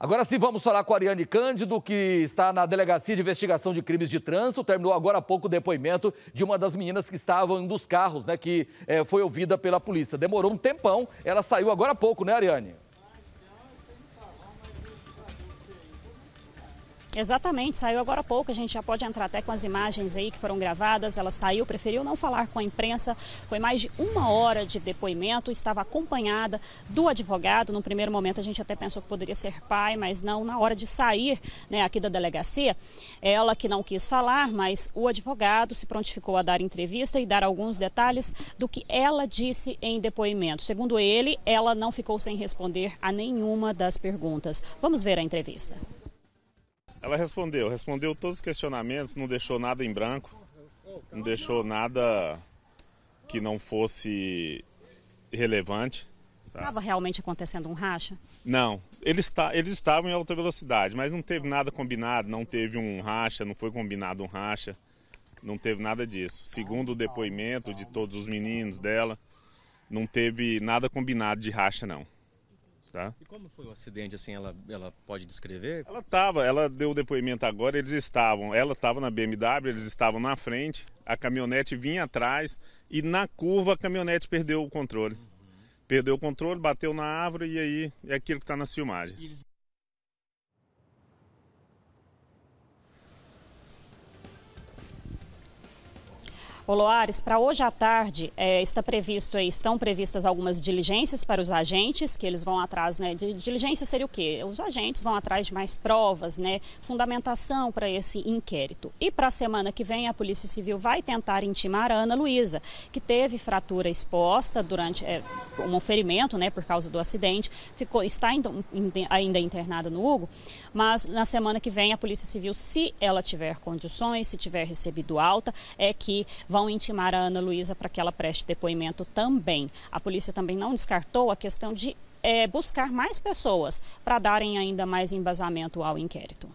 Agora sim, vamos falar com a Ariane Cândido, que está na Delegacia de Investigação de Crimes de Trânsito. Terminou agora há pouco o depoimento de uma das meninas que estavam em um dos carros, né? Que é, foi ouvida pela polícia. Demorou um tempão, ela saiu agora há pouco, né, Ariane? Exatamente, saiu agora há pouco, a gente já pode entrar até com as imagens aí que foram gravadas. Ela saiu, preferiu não falar com a imprensa. Foi mais de uma hora de depoimento, estava acompanhada do advogado. No primeiro momento a gente até pensou que poderia ser pai, mas não, na hora de sair né, aqui da delegacia, ela que não quis falar, mas o advogado se prontificou a dar entrevista e dar alguns detalhes do que ela disse em depoimento. Segundo ele, ela não ficou sem responder a nenhuma das perguntas. Vamos ver a entrevista. Ela respondeu, respondeu todos os questionamentos, não deixou nada em branco, não deixou nada que não fosse relevante. Estava tá? realmente acontecendo um racha? Não, eles, eles estavam em alta velocidade, mas não teve nada combinado, não teve um racha, não foi combinado um racha, não teve nada disso. Segundo o depoimento de todos os meninos dela, não teve nada combinado de racha, não. Tá? E como foi o acidente, assim, ela, ela pode descrever? Ela estava, ela deu o depoimento agora, eles estavam, ela estava na BMW, eles estavam na frente, a caminhonete vinha atrás e na curva a caminhonete perdeu o controle. Uhum. Perdeu o controle, bateu na árvore e aí é aquilo que está nas filmagens. Oloares, Loares, para hoje à tarde é, está previsto aí, estão previstas algumas diligências para os agentes, que eles vão atrás, né? Diligência seria o quê? Os agentes vão atrás de mais provas, né? Fundamentação para esse inquérito. E para a semana que vem, a Polícia Civil vai tentar intimar a Ana Luísa, que teve fratura exposta durante é, um ferimento, né? Por causa do acidente, ficou, está ainda, ainda internada no Hugo, mas na semana que vem a Polícia Civil, se ela tiver condições, se tiver recebido alta, é que vão vão intimar a Ana Luísa para que ela preste depoimento também. A polícia também não descartou a questão de é, buscar mais pessoas para darem ainda mais embasamento ao inquérito.